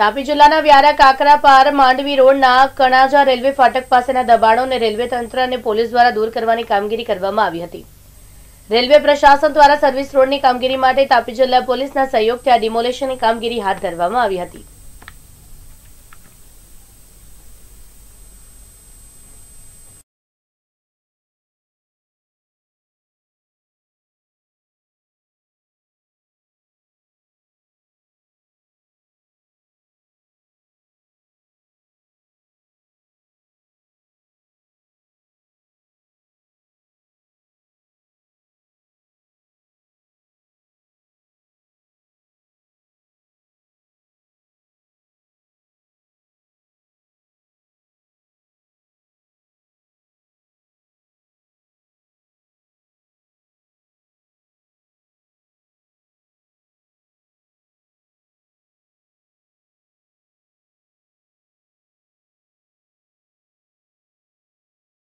તાપી જિલ્લાના વ્યારા પાર માંડવી રોડના કણાજા રેલવે ફાટક પાસેના દબાણોને રેલવે તંત્ર અને પોલીસ દ્વારા દૂર કરવાની કામગીરી કરવામાં આવી હતી રેલવે પ્રશાસન દ્વારા સર્વિસ રોડની કામગીરી માટે તાપી જિલ્લા પોલીસના સહયોગથી આ ડિમોલેશનની કામગીરી હાથ ધરવામાં આવી હતી